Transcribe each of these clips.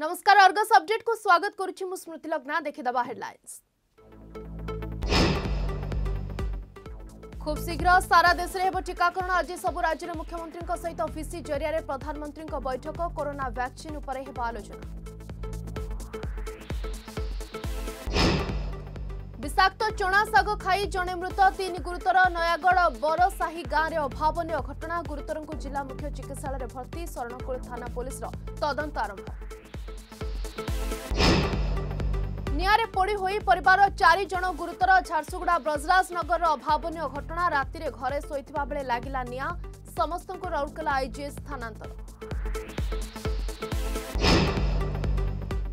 नमस्कार Argus update को स्वागत स्मृति लग्ना देखिदा हेडलाइंस खूब शीघ्र सारा देश में हो टीकाकरण आज सबू राज्य मुख्यमंत्री सहित भिसी जरिया प्रधानमंत्री बैठक कोरोना वैक्सीन आलोचना विषाक्त चणा शाग खाई जड़े मृत तीन गुरुतर नयगढ़ बरसाही गांव में अभावन घटना गुरुतर जिला मुख्य चिकित्सा भर्ती शरणकोल थाना पुलिस तदंत आरंभ ନିଆଁରେ ପୋଡ଼ି ହୋଇ ପରିବାର ଚାରି ଜଣ ଗୁରୁତର ଝାରସୁଗୁଡ଼ା ବ୍ରଜରାଜ ନଗରର ଅଭାବନୀୟ ଘଟଣା ରାତିରେ ଘରେ ଶୋଇଥିବା ବେଳେ ଲାଗିଲା ନିଆଁ ସମସ୍ତଙ୍କୁ ରାଉରକେଲା ଆଇଜିଏ ସ୍ଥାନାନ୍ତର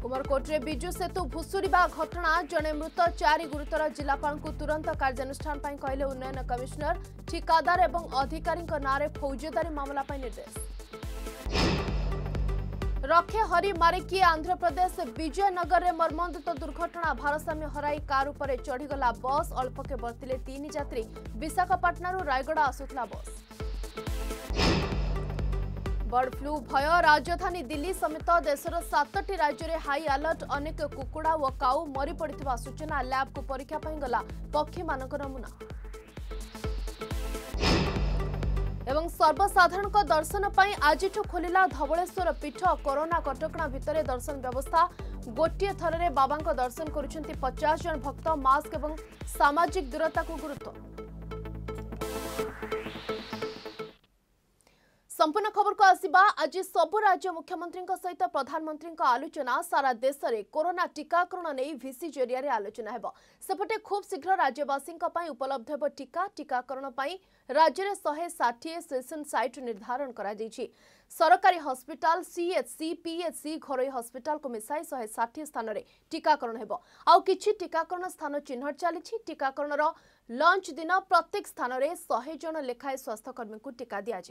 ଉମରକୋଟରେ ବିଜୁ ସେତୁ ଭୁଷୁଡ଼ିବା ଘଟଣା ଜଣେ ମୃତ ଚାରି ଗୁରୁତର ଜିଲ୍ଲାପାଳଙ୍କୁ ତୁରନ୍ତ କାର୍ଯ୍ୟାନୁଷ୍ଠାନ ପାଇଁ କହିଲେ ଉନ୍ନୟନ କମିଶନର ଠିକାଦାର ଏବଂ ଅଧିକାରୀଙ୍କ ନାଁରେ ଫୌଜଦାରୀ ମାମଲା ପାଇଁ ନିର୍ଦ୍ଦେଶ রক্ষে হরি মারিকি আন্ধ্রপ্রদেশ বিজয়নগরে মর্মন্তুত দুর্ঘটনা ভারসাম্য হরাই কার উপরে চড়িগলা বস অল্পকে বসিলে তিন যাত্রী বিশাখাপাটনার রায়গড়া আসুলা বস बर्ड फ्लू भय राजधानी दिल्ली समेत देशर सातटी राज्य हाई आलर्ट अनेक कुकुड़ा और काउ मरीपड़ सूचना ल्याब को परीक्षा गला पक्षी मान नमूना এবং সর্বসাধারণ দর্শন পাই আজিঠু খোলা ধবলেশ্বর পীঠ করোনা কটকা ভিতরে দর্শন ব্যবস্থা গোটিয়ে থরের বাবাঙ্ দর্শন করছেন পচাশ জন ভক্ত মাস্ক এবং সামাজিক দূরতা গুরুত্ব সম্পূর্ণ খবরক আসবা আজ সবু রাজ্য মুখ্যমন্ত্রী সহিত প্রধানমন্ত্রী আলোচনা সারা দেশে করোনা টিকাকরণ নেই ভিসি জরিয়ার আলোচনা হব সেপটে খুব শীঘ্র রাজ্যবাসী উপলব্ধ হব টিকা টিকাকরণ রাজ্যের শহে ষাঠিয়ে সেসন সাইট নির্ধারণ করা সরকারি হসপিটাল সিএচসি পিএচসি ঘরোই হসপিটাল মিশাই শহে ষাঠিয়ে স্থানের টিকাকরণ হব আছে টিকাকরণ স্থান চিহ্নট চালছে টিকাকরণর লঞ্চ দিন প্রত্যেক স্থানের শহে জন লেখায় স্বাস্থ্যকর্মী টিকা দিয়া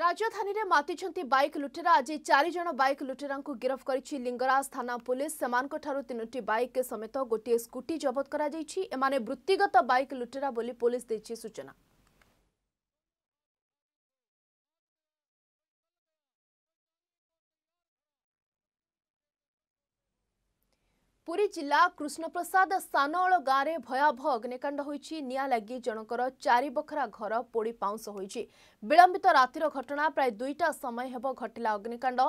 ରାଜଧାନୀରେ ମାତିଛନ୍ତି ବାଇକ୍ ଲୁଟେରା ଆଜି ଚାରିଜଣ ବାଇକ୍ ଲୁଟେରାଙ୍କୁ ଗିରଫ କରିଛି ଲିଙ୍ଗରାଜ ଥାନା ପୁଲିସ୍ ସେମାନଙ୍କଠାରୁ ତିନୋଟି ବାଇକ୍ ସମେତ ଗୋଟିଏ ସ୍କୁଟି ଜବତ କରାଯାଇଛି ଏମାନେ ବୃତ୍ତିଗତ ବାଇକ୍ ଲୁଟେରା ବୋଲି ପୋଲିସ ଦେଇଛି ସୂଚନା ପୁରୀ ଜିଲ୍ଲା କୃଷ୍ଣପ୍ରସାଦ ସାନଅଳ ଗାଁରେ ଭୟାବହ ଅଗ୍ନିକାଣ୍ଡ ହୋଇଛି ନିଆଁ ଲାଗି ଜଣଙ୍କର ଚାରିବଖରା ଘର ପୋଡ଼ି ପାଉଁଶ ହୋଇଛି ବିଳମ୍ବିତ ରାତିର ଘଟଣା ପ୍ରାୟ ଦୁଇଟା ସମୟ ହେବ ଘଟିଲା ଅଗ୍ନିକାଣ୍ଡ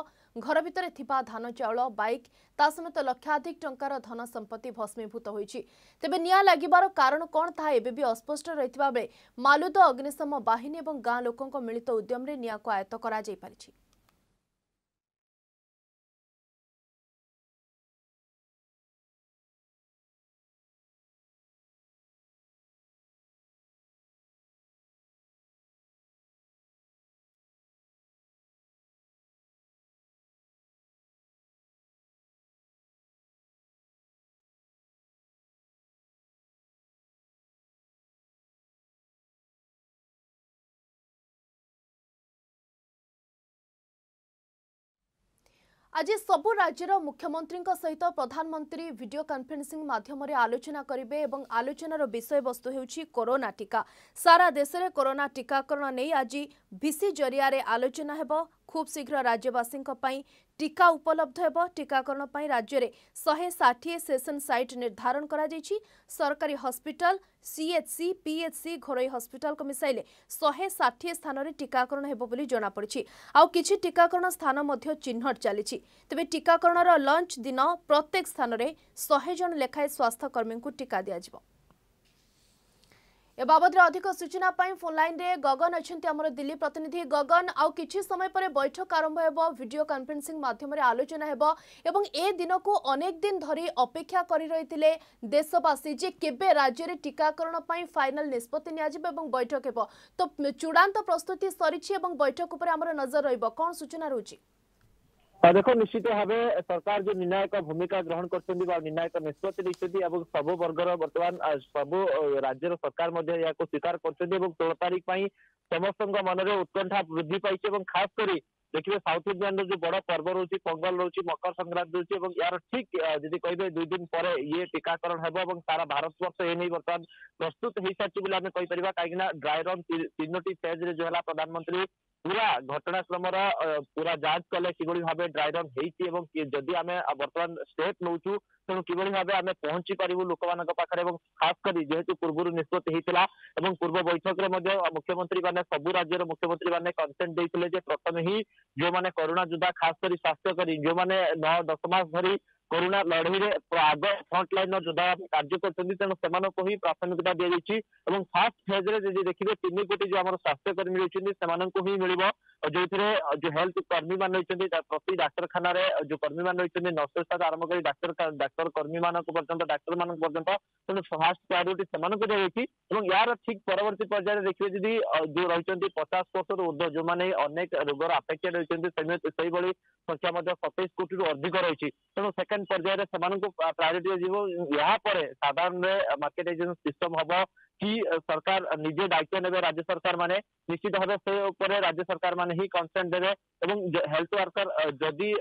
ଘର ଭିତରେ ଥିବା ଧାନ ଚାଉଳ ବାଇକ୍ ତା ସମେତ ଲକ୍ଷାଧିକ ଟଙ୍କାର ଧନ ସମ୍ପତ୍ତି ଭସ୍ମୀଭୂତ ହୋଇଛି ତେବେ ନିଆଁ ଲାଗିବାର କାରଣ କ'ଣ ତାହା ଏବେ ବି ଅସ୍ପଷ୍ଟ ରହିଥିବା ବେଳେ ମାଲୁଦ ଅଗ୍ନିଶମ ବାହିନୀ ଏବଂ ଗାଁ ଲୋକଙ୍କ ମିଳିତ ଉଦ୍ୟମରେ ନିଆଁକୁ ଆୟତ୍ତ କରାଯାଇପାରିଛି ଆଜି ସବୁ ରାଜ୍ୟର ମୁଖ୍ୟମନ୍ତ୍ରୀଙ୍କ ସହିତ ପ୍ରଧାନମନ୍ତ୍ରୀ ଭିଡ଼ିଓ କନ୍ଫରେନ୍ସିଂ ମାଧ୍ୟମରେ ଆଲୋଚନା କରିବେ ଏବଂ ଆଲୋଚନାର ବିଷୟବସ୍ତୁ ହେଉଛି କରୋନା ଟିକା ସାରା ଦେଶରେ କରୋନା ଟିକାକରଣ ନେଇ ଆଜି ଭିସି ଜରିଆରେ ଆଲୋଚନା ହେବ খুব শীঘ্র রাজ্যবাসীঙ্ক পাই টিকা উপলব্ধ ହେବ ଟିକାକରଣ ପାଇଁ ରାଜ୍ୟରେ ଶହେ ଷାଠିଏ ସେସନ୍ ସାଇଟ୍ ନିର୍ଦ୍ଧାରଣ କରାଯାଇଛି ସରକାରୀ ହସ୍ପିଟାଲ ସିଏଚ୍ସି ପିଏଚ୍ସି ଘରୋଇ ହସ୍ପିଟାଲକୁ ମିଶାଇଲେ ଶହେ ଷାଠିଏ ସ୍ଥାନରେ ଟିକାକରଣ ହେବ ବୋଲି ଜଣାପଡ଼ିଛି ଆଉ କିଛି ଟିକାକରଣ ସ୍ଥାନ ମଧ୍ୟ ଚିହ୍ନଟ ଚାଲିଛି ତେବେ ଟିକାକରଣର ଲଞ୍ଚ ଦିନ ପ୍ରତ୍ୟେକ ସ୍ଥାନରେ ଶହେ ଜଣ ଲେଖାଏଁ ସ୍ୱାସ୍ଥ୍ୟକର୍ମୀଙ୍କୁ ଟିକା ଦିଆଯିବ এ বাবদরে অধিক সূচনা পাই ফোন লাইনে গগন অনেক আমার দিল্লি প্রতিনিধি গগন আছে সময় পরে বৈঠক আরম্ভ হব ভিডিও কনফরেন্সিং মাধ্যমে আলোচনা হব এবং এ দিনকু অনেক দিন ধরে অপেক্ষা করে রয়েছে দেশবাসী যে কেবে রাজ্যের টিকাকরণ পাই ফাইনাল নিষ্পতি নিয়াযিব এবং বৈঠক হব তো চূড়ান্ত প্রস্তুতি সরিছে এবং বৈঠক উপরে আমার নজর রহব কোণ সূচনা রয়েছে দেখো ନିଶ୍ଚିତ ଭାବେ ସରକାର ଯୋଉ ନିର୍ଣ୍ଣାୟକ ଭୂମିକା ଗ୍ରହଣ କରିଛନ୍ତି ବା ନିର୍ଣ୍ଣାୟକ ନିଷ୍ପତ୍ତି ନେଇଛନ୍ତି ଏବଂ ସବୁ ବର୍ଗର ବର୍ତ୍ତମାନ ସବୁ ରାଜ୍ୟର ସରକାର ମଧ୍ୟ ଏହାକୁ ସ୍ୱୀକାର କରୁଛନ୍ତି ଏବଂ ଷୋହଳ ତାରିଖ ପାଇଁ ସମସ୍ତଙ୍କ ମନରେ ଉତ୍କଣ୍ଠା ବୃଦ୍ଧି ପାଇଛି ଏବଂ ଖାସ କରି ଦେଖିବେ ସାଉଥ ଇଣ୍ଡିଆନର ଯୋଉ ବଡ ପର୍ବ ରହୁଛି ପୋଙ୍ଗଲ ରହୁଛି ମକର ସଂକ୍ରାନ୍ତି ରହୁଛି ଏବଂ ଏହାର ଠିକ ଯଦି କହିବେ ଦୁଇ ଦିନ ପରେ ଇଏ ଟୀକାକରଣ ହେବ ଏବଂ ସାରା ଭାରତବର୍ଷ ଏ ନେଇ ବର୍ତ୍ତମାନ ପ୍ରସ୍ତୁତ ହେଇସାରିଛି ବୋଲି ଆମେ କହିପାରିବା କାହିଁକି ନା ଡ୍ରାଇରନ୍ ତିନୋଟି ଫେଜରେ ଯୋଉ ହେଲା ପ୍ରଧାନମନ୍ତ୍ରୀ पूरा घटनाक्रम पूरा जांच कले कि भाव ड्राइडर होती आम बर्तमान स्टेप नौ पहुंची पारू लोक पाखे खास जेहेतु पूर्व निष्पत्ति पूर्व बैठक में मुख्यमंत्री मैंने सब राज्य मुख्यमंत्री मैंने कनसेंट देते प्रथम ही जो मैंने करोना योद्धा खास कर स्वास्थ्यकर्मी जो मैंने नौ दस मस धरी कोरोना लड़े आग फ्रंट लाइन रोद्धा कार्य कराथमिकता दी जाइए फास्ट फेज रे देखिए तीन कोटी जो स्वास्थ्यकर्मी रही मिल जो जो हेल्थ कर्मी मान रही प्रति डाक्तखाना जो कर्मी मान रही नर्स आरंभ कर डाक्तर कर्मी मान पर्यटन डाक्तर मान पर्यटन तेनाली फास्ट प्रायोरीटी से रही यार ठीक परवर्त पर्यायर देखिए जी जो रही पचास वर्ष रु ऊर्ध जो मैंने अनेक रोग अपेक्षा रही संख्या सतैश कोटी रु अधिक रही तेनाली सेकेंड पर्यायर से प्रायोरीटी जीव पर साधारण मार्केटाइजेसन सिस्टम हम कि सरकार निजे दायित्व ने राज्य सरकार माने निश्चित भाव से उपरे राज्य सरकार माने ही कनसेंट देवे एवं हेल्थ वर्कर जदि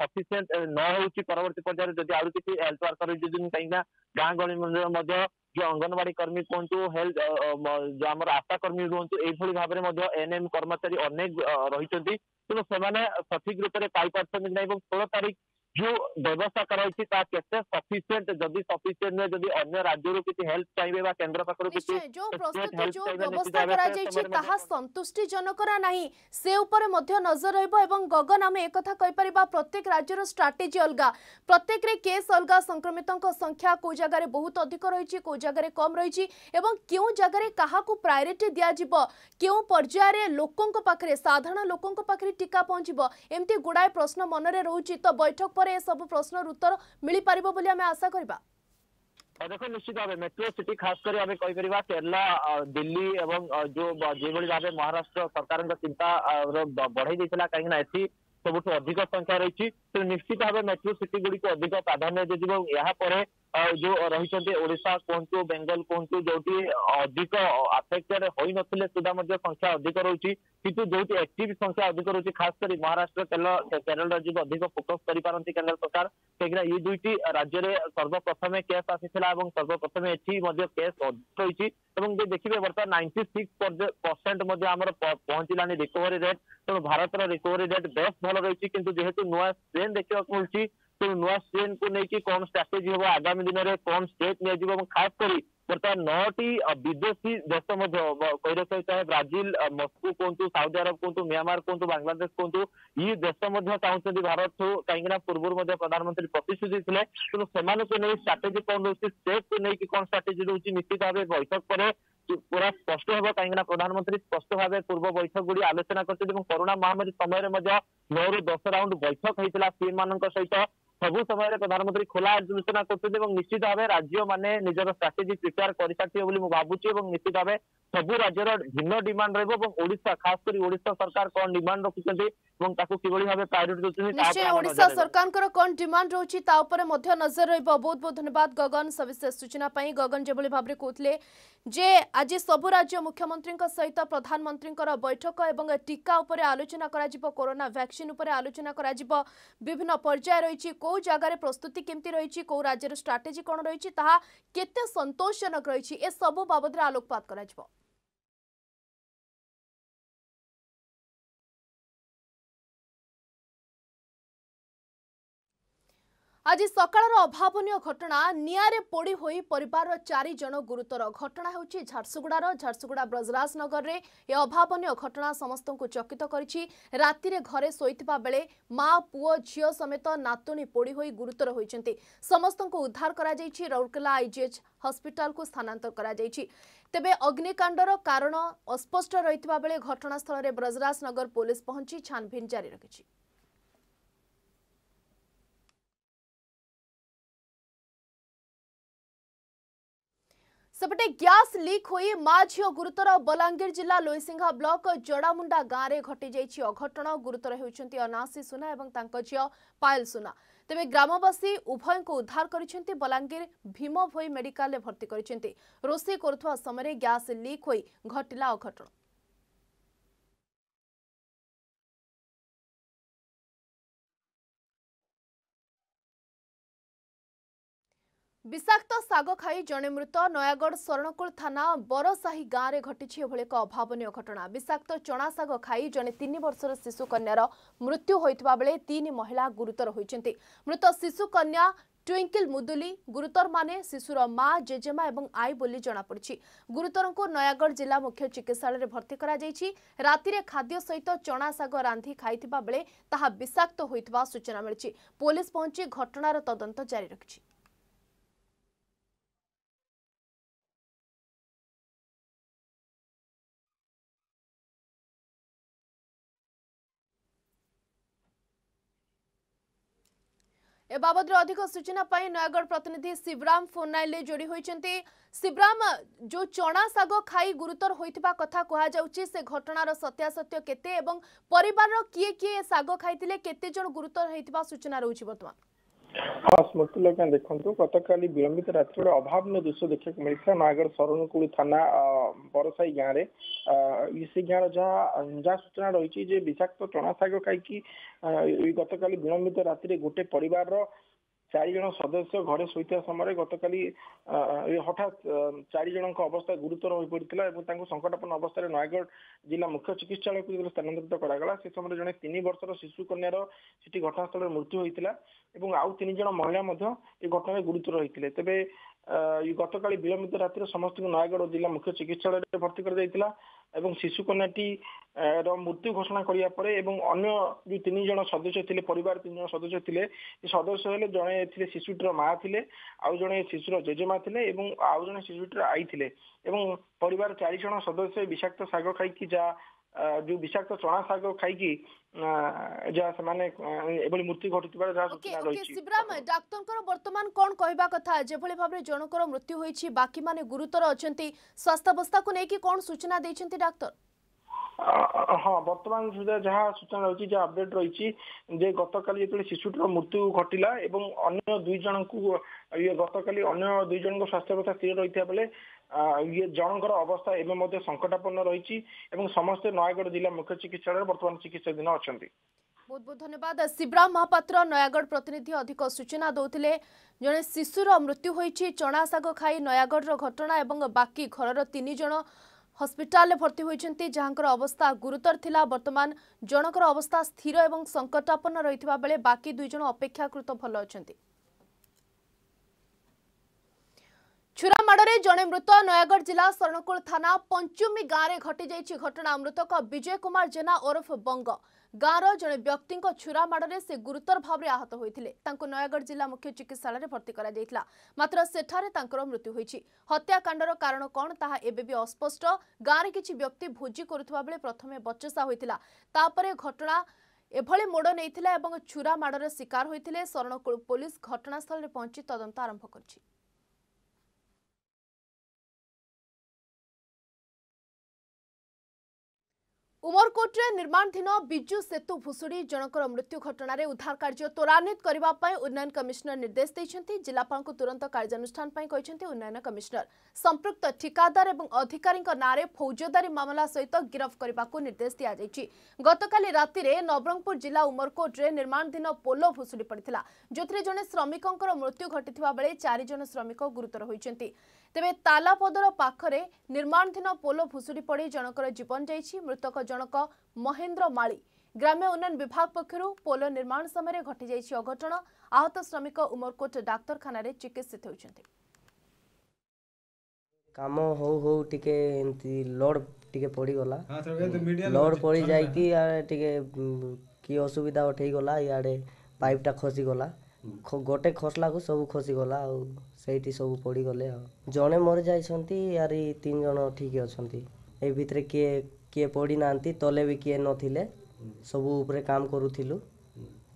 सफिशिएंट न होउछि परवर्ती पर्याय जदि आउ किसी हेल्थ वर्कर जे दिन कहिना गां गली मध्य जो अंगनवाड़ी कर्मी कहतु हेल्थ जो आम आशा कर्मी रुहतु यही भाव एनएम कर्मचारी अनेक रही तेणु से सठिक रूप से पाई पार्टी ना और षोह तारीख ଯୋଉ ବ୍ୟବସ୍ଥା କରାଯାଇଛି ତା କେତେ ସଫିସିଏଣ୍ଟ ଯଦି ସଫିସିଏଣ୍ଟ ନୁହେଁ ଯଦି ଅନ୍ୟ ରାଜ୍ୟରୁ କିଛି ହେଲ୍ପ ଚାହିଁବେ ବା କେନ୍ଦ୍ର ପାଖରୁ କିଛି ଯୋଉ ପ୍ରସ୍ତୁତ ଯୋଉ ବ୍ୟବସ୍ଥା କରାଯାଇଛି ତାହା ସନ୍ତୁଷ୍ଟିଜନକ ନାହିଁ ସେ ଉପରେ ମଧ୍ୟ ନଜର ରହିବ ଏବଂ ଗଗନ ଆମେ ଏକଥା କହିପାରିବା ପ୍ରତ୍ୟେକ ରାଜ୍ୟର ଷ୍ଟ୍ରାଟେଜି ଅଲଗା ପ୍ରତ୍ୟେକରେ କେସ୍ ଅଲଗା ସଂକ୍ରମିତଙ୍କ ସଂଖ୍ୟା କୋଉ ଜାଗାରେ ବହୁତ ଅଧିକ ରହିଛି କୋଉ ଜାଗାରେ କମ୍ ରହିଛି ଏବଂ କେଉଁ ଜାଗାରେ କାହାକୁ ପ୍ରାୟୋରିଟି ଦିଆଯିବ କେଉଁ ପର୍ଯ୍ୟାୟରେ ଲୋକଙ୍କ ପାଖରେ ସାଧାରଣ ଲୋକଙ୍କ ପାଖରେ ଟିକା ପହଞ୍ଚିବ ଏମିତି ଗୁଡ଼ାଏ ପ୍ରଶ୍ନ ମନରେ ରହୁଛି ତ ବୈଠକ ପରେ રે આ સબ પ્રશ્ન ઉત્તર મળી પરibou બોલી અમે આશા કરીબા આ દેખો નિશ્ચિત હવે મેટ્રો સિટી ખાસ કરીને અમે કહી પરવા કેરલા દિલ્હી અને જો જે ભલે ભાવે મહારાષ્ટ્ર સરકારનો ચિંતા બઢઈ દે છે ને કારણ કે આથી સૌથી વધુ અધિક સંખ્યા રહી છે તો નિશ્ચિત હવે મેટ્રો સિટી ગુડી કો અધિક પ્રાધાન્ય દેજો યહા પરે जो रही ओडा कहतु बेंगल कहतु जो अधिक अफेक्टेड हो ना संख्या अधिक रही कितु जो एक्टिव संख्या अधिक रही खास कर महाराष्ट्र केरल राज्य को अधिक फोकस कर केंद्र सरकार कहीं दुईट राज्य में सर्वप्रथमे केस आ सर्वप्रथमे ये केस अधिक रही जो देखिए बर्तमान नाइंटी सिक्स परसेंट आमर पहुंचलानी रिकवरी रेट तेणु भारत रिकवरी रेट बेस्ट भल रही कितु जेहेतु नुआ स्ट्रेन देखा मिली ତେଣୁ ନୂଆ କୁ ନେଇକି କଣ ଷ୍ଟ୍ରାଟେଜି ହେବ ଆଗାମୀ ଦିନରେ କଣ ଷ୍ଟେପ୍ ନିଆଯିବ ଏବଂ ଖାସ କରି ବର୍ତ୍ତମାନ ନଅଟି ବିଦେଶୀ ଦେଶ ମଧ୍ୟ କହି ରଖିବାକୁ ଚାହେଁ ବ୍ରାଜିଲ ମସ୍କୋ କୁହନ୍ତୁ ସାଉଦି ଆରବ କୁହନ୍ତୁ ମିଆଁମାର କୁହନ୍ତୁ ବାଂଲାଦେଶ କୁହନ୍ତୁ ଇ ଦେଶ ମଧ୍ୟ ଚାହୁଁଛନ୍ତି ଭାରତଠୁ ନା ପୂର୍ବରୁ ମଧ୍ୟ ପ୍ରଧାନମନ୍ତ୍ରୀ ପ୍ରତିଶ୍ରୁତି ଦେଇଥିଲେ ତେଣୁ ସେମାନଙ୍କୁ ନେଇ ଷ୍ଟ୍ରାଟେଜି କଣ ରହୁଛି କୁ ନେଇକି କଣ ଷ୍ଟ୍ରାଟେଜି ରହୁଛି ନିଶ୍ଚିତ ଭାବେ ବୈଠକ ପରେ ପୁରା ସ୍ପଷ୍ଟ ହେବ କାହିଁକିନା ପ୍ରଧାନମନ୍ତ୍ରୀ ସ୍ପଷ୍ଟ ଭାବେ ପୂର୍ବ ବୈଠକ ଗୁଡିକ ଆଲୋଚନା କରିଛନ୍ତି ଏବଂ କରୋନା ମହାମାରୀ ସମୟରେ ମଧ୍ୟ ନଅରୁ ଦଶ ରାଉଣ୍ଡ ବୈଠକ ହେଇଥିଲା ମାନଙ୍କ ସହିତ ସବୁ ସମୟରେ ପ୍ରଧାନମନ୍ତ୍ରୀ ଖୋଲା ଆଲୋଚନା କରୁଛନ୍ତି ଏବଂ ନିଶ୍ଚିତ ଭାବେ ରାଜ୍ୟମାନେ ନିଜର ଷ୍ଟ୍ରାଟେଜି ପ୍ରିପେୟାର କରିସାରିଥିବେ ବୋଲି ମୁଁ ଭାବୁଛି ଏବଂ ନିଶ୍ଚିତ ଭାବେ ସବୁ ରାଜ୍ୟର ଭିନ୍ନ ଡିମାଣ୍ଡ ରହିବ ଏବଂ ଓଡ଼ିଶା ଖାସ କରି ଓଡ଼ିଶା ସରକାର କ'ଣ ଡିମାଣ୍ଡ ରଖିଛନ୍ତି এবং তাকো কিবলি ভাবে পাইরেট করছনি তাৰ ওপৰত অসম চৰকাৰৰ কোন ডিমান্ড ৰৈছে তাৰ ওপৰত মধ্য নজৰ ৰৈবা বহুত বহুত ধন্যবাদ গগন সবিসে সূচনা পাই গগন যে বুলি ভাবৰে ক'তলে যে আজি সবো ৰাজ্য মুখ্যমন্ত্ৰীৰ সৈতে প্ৰধানমন্ত্ৰীৰ বৈঠক আৰু টিকা ওপৰ আলোচনা কৰা দিব কৰোনা ভেকচিন ওপৰ আলোচনা কৰা দিব বিভিন্ন পৰ্যায় ৰৈছে কোৱা জাগাৰে প্ৰস্তুতি কিমতে ৰৈছে কো ৰাজ্যৰ ষ্ট্ৰটেজি কোন ৰৈছে তাা কিতে সন্তোষজনক ৰৈছে এ সবাবোৱাদৰ আলোকপাত কৰা দিব ଆଜି ସକାଳର ଅଭାବନୀୟ ଘଟଣା ନିଆଁରେ ପୋଡ଼ି ହୋଇ ପରିବାରର ଚାରି ଜଣ ଗୁରୁତର ଘଟଣା ହେଉଛି ଝାରସୁଗୁଡ଼ାର ଝାରସୁଗୁଡ଼ା ବ୍ରଜରାଜନଗରରେ ଏ ଅଭାବନୀୟ ଘଟଣା ସମସ୍ତଙ୍କୁ ଚକିତ କରିଛି ରାତିରେ ଘରେ ଶୋଇଥିବା ବେଳେ ମା ପୁଅ ଝିଅ ସମେତ ନାତୁଣୀ ପୋଡ଼ି ହୋଇ ଗୁରୁତର ହୋଇଛନ୍ତି ସମସ୍ତଙ୍କୁ ଉଦ୍ଧାର କରାଯାଇଛି ରାଉରକେଲା ଆଇଜିଏଚ୍ ହସ୍ପିଟାଲକୁ ସ୍ଥାନାନ୍ତର କରାଯାଇଛି ତେବେ ଅଗ୍ନିକାଣ୍ଡର କାରଣ ଅସ୍ପଷ୍ଟ ରହିଥିବା ବେଳେ ଘଟଣାସ୍ଥଳରେ ବ୍ରଜରାଜନଗର ପୋଲିସ ପହଞ୍ଚି ଛାନ୍ଭିନ୍ ଜାରି ରଖିଛି ସେପଟେ ଗ୍ୟାସ୍ ଲିକ୍ ହୋଇ ମା ଝିଅ ଗୁରୁତର ବଲାଙ୍ଗୀର ଜିଲ୍ଲା ଲୋଇସିଂହା ବ୍ଲକ ଜଡ଼ାମୁଣ୍ଡା ଗାଁରେ ଘଟିଯାଇଛି ଅଘଟଣ ଗୁରୁତର ହେଉଛନ୍ତି ଅନାସୀ ସୁନା ଏବଂ ତାଙ୍କ ଝିଅ ପାୟଲ ସୁନା ତେବେ ଗ୍ରାମବାସୀ ଉଭୟଙ୍କୁ ଉଦ୍ଧାର କରିଛନ୍ତି ବଲାଙ୍ଗୀର ଭୀମଭୋଇ ମେଡିକାଲରେ ଭର୍ତ୍ତି କରିଛନ୍ତି ରୋଷେଇ କରୁଥିବା ସମୟରେ ଗ୍ୟାସ୍ ଲିକ୍ ହୋଇ ଘଟିଲା ଅଘଟଣ ବିଷାକ୍ତ ଶାଗ ଖାଇ ଜଣେ ମୃତ ନୟାଗଡ଼ ସ୍ୱର୍ଣ୍ଣକୁଳ ଥାନା ବରସାହି ଗାଁରେ ଘଟିଛି ଏଭଳି ଏକ ଅଭାବନୀୟ ଘଟଣା ବିଷାକ୍ତ ଚଣା ଶାଗ ଖାଇ ଜଣେ ତିନି ବର୍ଷର ଶିଶୁ କନ୍ୟାର ମୃତ୍ୟୁ ହୋଇଥିବା ବେଳେ ତିନି ମହିଳା ଗୁରୁତର ହୋଇଛନ୍ତି ମୃତ ଶିଶୁ କନ୍ୟା ଟ୍ୱିଙ୍କିଲ୍ ମୁଦୁଲି ଗୁରୁତରମାନେ ଶିଶୁର ମା ଜେଜେମା ଏବଂ ଆଇ ବୋଲି ଜଣାପଡ଼ିଛି ଗୁରୁତରଙ୍କୁ ନୟାଗଡ଼ ଜିଲ୍ଲା ମୁଖ୍ୟ ଚିକିତ୍ସାଳୟରେ ଭର୍ତ୍ତି କରାଯାଇଛି ରାତିରେ ଖାଦ୍ୟ ସହିତ ଚଣା ଶାଗ ରାନ୍ଧି ଖାଇଥିବା ବେଳେ ତାହା ବିଷାକ୍ତ ହୋଇଥିବା ସୂଚନା ମିଳିଛି ପୋଲିସ ପହଞ୍ଚି ଘଟଣାର ତଦନ୍ତ ଜାରି ରଖିଛି ए बाबद अधिक सूचना नयगढ़ प्रतिनिधि शिवराम फोन लाइन जोड़ी होती शिवराम जो चणा शाग खाई गुरुतर होता कथा कहु से घटनार सत्यासत्य केते एवं परिवार किए किए शाग खाई केते जन गुरुतर होता सूचना रोचे बर्तमान ହଁ ସ୍ମୃତି ଲୋକା ଦେଖନ୍ତୁ ଗତକାଲି ବିଳମ୍ବିତ ରାତ୍ରି ଗୋଟେ ଅଭାବନୀୟ ଦୃଶ୍ୟ ଦେଖିବାକୁ ମିଳିଥିଲା ନୟାଗଡ଼ ସରଣକୁଳି ଥାନା ବରସାହି ଗାଁରେ ଇସିଘାର ଯାହା ଯାହା ସୂଚନା ରହିଛି ଯେ ବିଷାକ୍ତ ଚଣାଶାଗ ଖାଇକି ଗତକାଲି ବିଳମ୍ବିତ ରାତିରେ ଗୋଟେ ପରିବାରର ଚାରି ଜଣ ସଦସ୍ୟ ଘରେ ଶୋଇଥିବା ସମୟରେ ଗତକାଲି ହଠାତ୍ ଚାରି ଜଣଙ୍କ ଅବସ୍ଥା ଗୁରୁତର ହୋଇପଡ଼ିଥିଲା ଏବଂ ତାଙ୍କୁ ସଙ୍କଟାପନ୍ନ ଅବସ୍ଥାରେ ନୟାଗଡ଼ ଜିଲ୍ଲା ମୁଖ୍ୟ ଚିକିତ୍ସାଳୟକୁ ଯେତେବେଳେ ସ୍ଥାନାନ୍ତରିତ କରାଗଲା ସେ ସମୟରେ ଜଣେ ତିନି ବର୍ଷର ଶିଶୁ କନ୍ୟାର ସେଠି ଘଟଣାସ୍ଥଳରେ ମୃତ୍ୟୁ ହୋଇଥିଲା ଏବଂ ଆଉ ତିନି ଜଣ ମହିଳା ମଧ୍ୟ ଏ ଘଟଣାରେ ଗୁରୁତର ହୋଇଥିଲେ ତେବେ ଗତକାଲି ବିଳମ୍ବିତ ରାତିରେ ସମସ୍ତଙ୍କୁ ନୟାଗଡ଼ ଜିଲ୍ଲା ମୁଖ୍ୟ ଚିକିତ୍ସାଳୟରେ ଭର୍ତ୍ତି କରାଯାଇଥିଲା ଏବଂ ଶିଶୁ କନ୍ୟାଟି ର ମୃତ୍ୟୁ ଘୋଷଣା କରିବା ପରେ ଏବଂ ଅନ୍ୟ ଯୋଉ ତିନି ଜଣ ସଦସ୍ୟ ଥିଲେ ପରିବାର ତିନି ଜଣ ସଦସ୍ୟ ଥିଲେ ସେ ସଦସ୍ୟ ହେଲେ ଜଣେ ଥିଲେ ଶିଶୁଟିର ମା ଥିଲେ ଆଉ ଜଣେ ଶିଶୁର ଜେଜେମା ଥିଲେ ଏବଂ ଆଉ ଜଣେ ଶିଶୁଟିର ଆଈ ଥିଲେ ଏବଂ ପରିବାର ଚାରି ଜଣ ସଦସ୍ୟ ବିଷାକ୍ତ ଶାଗ ଖାଇକି ଯାହା ଯୋଉ ବିଷାକ୍ତ ଚଣା ଶାଗ ଖାଇକି ଯାହା ସେମାନେ ଏଭଳି ମୃତ୍ୟୁ ଘଟୁଥିବାର ଯାହା ସୂଚନା ରହିଛି ଶିବରାମ ଡାକ୍ତରଙ୍କର ବର୍ତ୍ତମାନ କଣ କହିବା କଥା ଯେଭଳି ଭାବରେ ଜଣଙ୍କର ମୃତ୍ୟୁ ହୋଇଛି ବାକି ମାନେ ଗୁରୁତର ଅଛନ୍ତି ସ୍ୱାସ୍ଥ୍ୟାବସ୍ଥାକୁ ନେଇକି କଣ ସୂଚନା ଦେଇଛନ୍ତି ଡାକ୍ତର ହଁ ବର୍ତ୍ତମାନ ସୁଦ୍ଧା ଯାହା ସୂଚନା ରହିଛି ଯାହା ଅପଡେଟ୍ ରହିଛି ଯେ ଗତକାଲି ଯେତେବେଳେ ଶିଶୁଟିର ମୃତ୍ୟୁ ଘଟିଲା ଏବଂ ଅନ୍ୟ ଦୁଇ ଜଣଙ୍କୁ ଇଏ ଗତକାଲି ଅନ୍ୟ ଦୁଇ ଜଣଙ୍କ ଅବସ୍ଥା ସ୍ଥିର ରହିଥିବା ବେଳେ ଇଏ ଜଣଙ୍କର ଅବସ୍ଥା ଏବେ ମଧ୍ୟ ସଙ୍କଟାପନ୍ନ ରହିଛି ଏବଂ ସମସ୍ତେ ନୟାଗଡ଼ ଜିଲ୍ଲା ମୁଖ୍ୟ ଚିକିତ୍ସାଳୟରେ ବର୍ତ୍ତମାନ ଚିକିତ୍ସାଧୀନ ଅଛନ୍ତି ବହୁତ ବହୁତ ଧନ୍ୟବାଦ ଶିବରାମ ମହାପାତ୍ର ନୟାଗଡ଼ ପ୍ରତିନିଧି ଅଧିକ ସୂଚନା ଦେଉଥିଲେ ଜଣେ ଶିଶୁର ମୃତ୍ୟୁ ହୋଇଛି ଚଣା ଶାଗ ଖାଇ ନୟାଗଡ଼ର ଘଟଣା ଏବଂ ବାକି ଘରର ତିନି ଜଣ ହସ୍ପିଟାଲରେ ଭର୍ତ୍ତି ହୋଇଛନ୍ତି ଯାହାଙ୍କର ଅବସ୍ଥା ଗୁରୁତର ଥିଲା ବର୍ତ୍ତମାନ ଜଣଙ୍କର ଅବସ୍ଥା ସ୍ଥିର ଏବଂ ସଂକଟାପନ୍ନ ରହିଥିବା ବେଳେ ବାକି ଦୁଇ ଜଣ ଅପେକ୍ଷାକୃତ ଭଲ ଅଛନ୍ତି ଛୁରାମାଡ଼ରେ ଜଣେ ମୃତ ନୟାଗଡ଼ ଜିଲ୍ଲା ସ୍ୱର୍ଣ୍ଣକୁଳ ଥାନା ପଞ୍ଚମୀ ଗାଁରେ ଘଟିଯାଇଛି ଘଟଣା ମୃତକ ବିଜୟ କୁମାର ଜେନା ଓରଫ ବଙ୍ଗ ଗାଁର ଜଣେ ବ୍ୟକ୍ତିଙ୍କ ଛୁରାମାଡ଼ରେ ସେ ଗୁରୁତର ଭାବରେ ଆହତ ହୋଇଥିଲେ ତାଙ୍କୁ ନୟାଗଡ଼ ଜିଲ୍ଲା ମୁଖ୍ୟ ଚିକିତ୍ସାଳୟରେ ଭର୍ତ୍ତି କରାଯାଇଥିଲା ମାତ୍ର ସେଠାରେ ତାଙ୍କର ମୃତ୍ୟୁ ହୋଇଛି ହତ୍ୟାକାଣ୍ଡର କାରଣ କ'ଣ ତାହା ଏବେ ବି ଅସ୍ପଷ୍ଟ ଗାଁରେ କିଛି ବ୍ୟକ୍ତି ଭୋଜି କରୁଥିବା ବେଳେ ପ୍ରଥମେ ବଚସା ହୋଇଥିଲା ତାପରେ ଘଟଣା ଏଭଳି ମୋଡ଼ ନେଇଥିଲା ଏବଂ ଛୁରାମାଡ଼ର ଶିକାର ହୋଇଥିଲେ ସ୍ୱର୍ଣ୍ଣକୁଳ ପୋଲିସ ଘଟଣାସ୍ଥଳରେ ପହଞ୍ଚି ତଦନ୍ତ ଆରମ୍ଭ କରିଛି ଉମରକୋଟରେ ନିର୍ମାଣାଧୀନ ବିଜୁ ସେତୁ ଭୁଷୁଡ଼ି ଜଣଙ୍କର ମୃତ୍ୟୁ ଘଟଣାରେ ଉଦ୍ଧାର କାର୍ଯ୍ୟ ତ୍ୱରାନ୍ୱିତ କରିବା ପାଇଁ ଉନ୍ନୟନ କମିଶନର ନିର୍ଦ୍ଦେଶ ଦେଇଛନ୍ତି ଜିଲ୍ଲାପାଳଙ୍କୁ ତୁରନ୍ତ କାର୍ଯ୍ୟାନୁଷ୍ଠାନ ପାଇଁ କହିଛନ୍ତି ଉନ୍ନୟନ କମିଶନର ସମ୍ପୃକ୍ତ ଠିକାଦାର ଏବଂ ଅଧିକାରୀଙ୍କ ନାଁରେ ଫୌଜଦାରୀ ମାମଲା ସହିତ ଗିରଫ କରିବାକୁ ନିର୍ଦ୍ଦେଶ ଦିଆଯାଇଛି ଗତକାଲି ରାତିରେ ନବରଙ୍ଗପୁର ଜିଲ୍ଲା ଉମରକୋଟରେ ନିର୍ମାଣାଧୀନ ପୋଲ ଭୁଷୁଡ଼ି ପଡ଼ିଥିଲା ଯେଉଁଥିରେ ଜଣେ ଶ୍ରମିକଙ୍କର ମୃତ୍ୟୁ ଘଟିଥିବା ବେଳେ ଚାରିଜଣ ଶ୍ରମିକ ଗୁରୁତର ହୋଇଛନ୍ତି ତେବେ ତାଲାପଦର ପାଖରେ ନିର୍ମାଣାଧୀନ ପୋଲ ଭୁଷୁଡ଼ି ପଡ଼ି ଜଣଙ୍କର ଜୀବନ ଯାଇଛି ମୃତକ ଜଣକ ମହେନ୍ଦ୍ର ମାଳି ଗ୍ରାମ୍ୟ ଉନ୍ନୟନ ବିଭାଗ ପକ୍ଷରୁ ପୋଲ ନିର୍ମାଣ ସମୟରେ ଘଟିଯାଇଛି ଅଘଟଣ ଆହତ ଶ୍ରମିକ ଉମରକୋଟ ଡାକ୍ତରଖାନାରେ ଚିକିତ୍ସିତ ହେଉଛନ୍ତି କାମ ହଉ ହଉ ଟିକେ ଏମିତି ଲୋଡ୍ ଟିକେ ପଡ଼ିଗଲା ଲୋଡ୍ ପଡ଼ି ଯାଇକି ଟିକେ କି ଅସୁବିଧା ଉଠେଇଗଲା ଇଆଡ଼େ ପାଇପ୍ଟା ଖସିଗଲା ଗୋଟେ ଖସିଲାକୁ ସବୁ ଖସିଗଲା ଆଉ ସେଇଠି ସବୁ ପଡ଼ିଗଲେ ଆଉ ଜଣେ ମରିଯାଇଛନ୍ତି ଆରି ତିନି ଜଣ ଠିକ୍ ଅଛନ୍ତି ଏ ଭିତରେ କିଏ କିଏ ପଡ଼ିନାହାନ୍ତି ତଲେ ବି କିଏ ନଥିଲେ ସବୁ ଉପରେ କାମ କରୁଥିଲୁ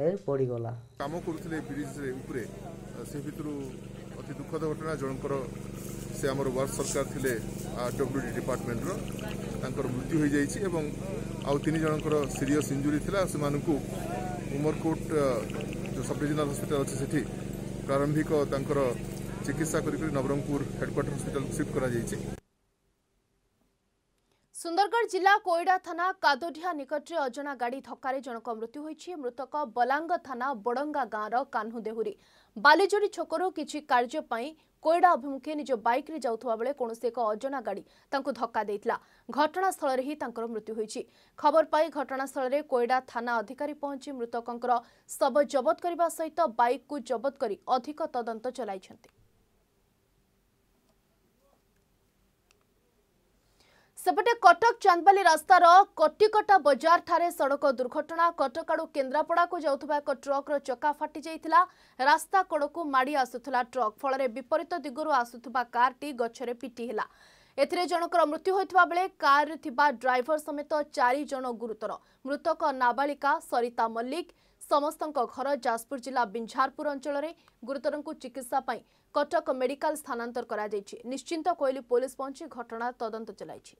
ଏ ପଡ଼ିଗଲା କାମ କରୁଥିଲେ ବ୍ରିଜରେ ଉପରେ ସେ ଭିତରୁ ଅତି ଦୁଃଖଦ ଘଟଣା ଜଣଙ୍କର ସେ ଆମର ୱାର୍ଡ ସରକାର ଥିଲେ ଡବ୍ଲ୍ୟୁଡି ଡିପାର୍ଟମେଣ୍ଟର ତାଙ୍କର ମୃତ୍ୟୁ ହୋଇଯାଇଛି ଏବଂ ଆଉ ତିନି ଜଣଙ୍କର ସିରିୟସ୍ ଇଞ୍ଜୁରୀ ଥିଲା ସେମାନଙ୍କୁ ଉମରକୋଟ ଯେଉଁ ସବ୍ ଡିଭିଜନାଲ୍ ହସ୍ପିଟାଲ ଅଛି ସେଠି ପ୍ରାରମ୍ଭିକ ତାଙ୍କର চিকিৎসা করি নবরঙ্গপুর হেডকোয়ার্টার হসপিটাল সিফট করা যাইছে সুন্দরগড় জেলা কোইডা থানা কাদোডিয়া নিকটে অজনা গাড়ি ধক্কায় জনক মৃত্যু হয়েছে মৃতক বলাঙ্গ থানা বড়ঙ্গা গাঁর কাহ্নু দেহুরি বালিজোড়ি ছকর কিছু কার্য কোইডা অভিমুখে নিজ বাইক্রে যাওয়া বেড়ে কৌশি এক অজনা গাড়ি তাঁকু ধক্কা দিয়েছিল ঘটনাস্থলের হি তাঁর মৃত্যু হয়েছে খবর পাই ঘটনাস্থলের কোইডা থানা অধিকারী পৌঁছি মৃতকর শব জবত করা সহ বাইকু জবত করে অধিক তদন্ত চলাইছেন ସେପଟେ କଟକ ଚାନ୍ଦବାଲି ରାସ୍ତାର କଟିକଟା ବଜାରଠାରେ ସଡ଼କ ଦୁର୍ଘଟଣା କଟକ ଆଡ଼ୁ କେନ୍ଦ୍ରାପଡ଼ାକୁ ଯାଉଥିବା ଏକ ଟ୍ରକ୍ର ଚକା ଫାଟି ଯାଇଥିଲା ରାସ୍ତା କଡ଼କୁ ମାଡ଼ି ଆସୁଥିଲା ଟ୍ରକ୍ ଫଳରେ ବିପରୀତ ଦିଗରୁ ଆସୁଥିବା କାର୍ଟି ଗଛରେ ପିଟି ହେଲା ଏଥିରେ ଜଣଙ୍କର ମୃତ୍ୟୁ ହୋଇଥିବା ବେଳେ କାର୍ରେ ଥିବା ଡ୍ରାଇଭର ସମେତ ଚାରି ଜଣ ଗୁରୁତର ମୃତକ ନାବାଳିକା ସରିତା ମଲ୍ଲିକ ସମସ୍ତଙ୍କ ଘର ଯାଜପୁର ଜିଲ୍ଲା ବିଞ୍ଝାରପୁର ଅଞ୍ଚଳରେ ଗୁରୁତରଙ୍କୁ ଚିକିତ୍ସା ପାଇଁ କଟକ ମେଡିକାଲ ସ୍ଥାନାନ୍ତର କରାଯାଇଛି ନିଶ୍ଚିନ୍ତ କୋଇଲି ପୋଲିସ ପହଞ୍ଚି ଘଟଣା ତଦନ୍ତ ଚଲାଇଛି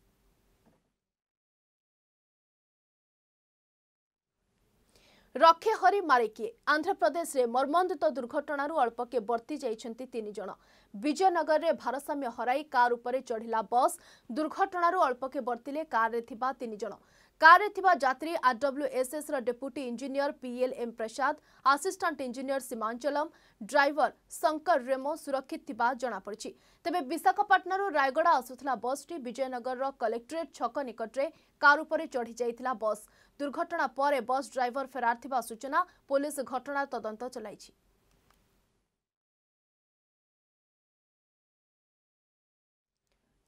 रखे हरी मारेकि, आंध्रप्रदेसरे मर्मन्द तो दुर्खटनारू अल्पके बर्ति जैई छन्ती तिनी जण। विजय नगर्रे भारसामे हराई कार उपरे चड़िला बस, दुर्खटनारू अल्पके बर्तिले कार रे थि बा କାର୍ରେ ଥିବା ଯାତ୍ରୀ ଆର୍ଡବ୍ଲ୍ୟୁଏସ୍ଏସ୍ର deputy engineer PL M Prasad assistant engineer Simanchalam driver Shankar ରେମୋ ସୁରକ୍ଷିତ ଥିବା ଜଣାପଡ଼ିଛି ତେବେ ବିଶାଖାପାଟଣାରୁ ରାୟଗଡ଼ା ଆସୁଥିଲା ବସ୍ଟି ବିଜୟନଗରର କଲେକ୍ଟରେଟ୍ ଛକ ନିକଟରେ କାର୍ ଉପରେ ଚଢ଼ିଯାଇଥିଲା ବସ୍ ଦୁର୍ଘଟଣା ପରେ ବସ୍ ଡ୍ରାଇଭର ଫେରାର ଥିବା ସୂଚନା ପୋଲିସ ଘଟଣାର ତଦନ୍ତ ଚଲାଇଛି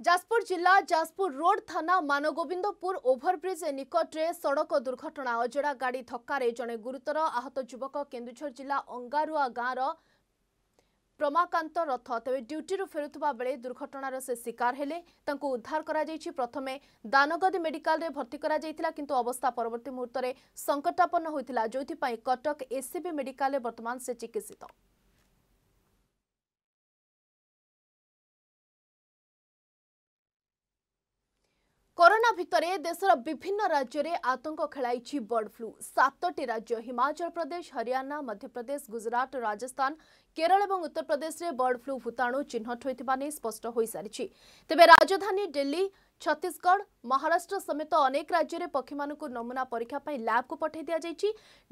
ଯାଜପୁର ଜିଲ୍ଲା ଯାଜପୁର ରୋଡ୍ ଥାନା ମାନଗୋବିନ୍ଦପୁର ଓଭରବ୍ରିଜ୍ ନିକଟରେ ସଡ଼କ ଦୁର୍ଘଟଣା ଅଜଡ଼ା ଗାଡ଼ି ଧକ୍କାରେ ଜଣେ ଗୁରୁତର ଆହତ ଯୁବକ କେନ୍ଦୁଝର ଜିଲ୍ଲା ଅଙ୍ଗାରୁଆ ଗାଁର প্রমাকান্ত রথ তবে ডিউটিরু ফেরুবা বেড়ে দুর্ঘটনার সে শিকার হলে তা উদ্ধার করা প্রথমে দানগদি মেডিকালে ভর্তি করা কিন্তু অবস্থা পরবর্তী মুহূর্তে সংকটাপন্ন হয়েছিল যে কটক এসিবি মেডিকালে বর্তমান সে চিকিৎসিত କରୋନା ଭିତରେ ଦେଶର ବିଭିନ୍ନ ରାଜ୍ୟରେ ଆତଙ୍କ ଖେଳାଇଛି ବର୍ଡ ଫ୍ଲୁ ସାତଟି ରାଜ୍ୟ ହିମାଚଳ ପ୍ରଦେଶ ହରିୟାଣା ମଧ୍ୟପ୍ରଦେଶ ଗୁଜରାଟ ରାଜସ୍ଥାନ କେରଳ ଏବଂ ଉତ୍ତରପ୍ରଦେଶରେ ବର୍ଡ ଫ୍ଲୁ ଭୂତାଣୁ ଚିହ୍ନଟ ହୋଇଥିବା ନେଇ ସ୍ପଷ୍ଟ ହୋଇସାରିଛି ତେବେ ରାଜଧାନୀ ଦିଲ୍ଲୀ ଛତିଶଗଡ଼ ମହାରାଷ୍ଟ୍ର ସମେତ ଅନେକ ରାଜ୍ୟରେ ପକ୍ଷୀମାନଙ୍କୁ ନମୁନା ପରୀକ୍ଷା ପାଇଁ ଲ୍ୟାବ୍କୁ ପଠାଇ ଦିଆଯାଇଛି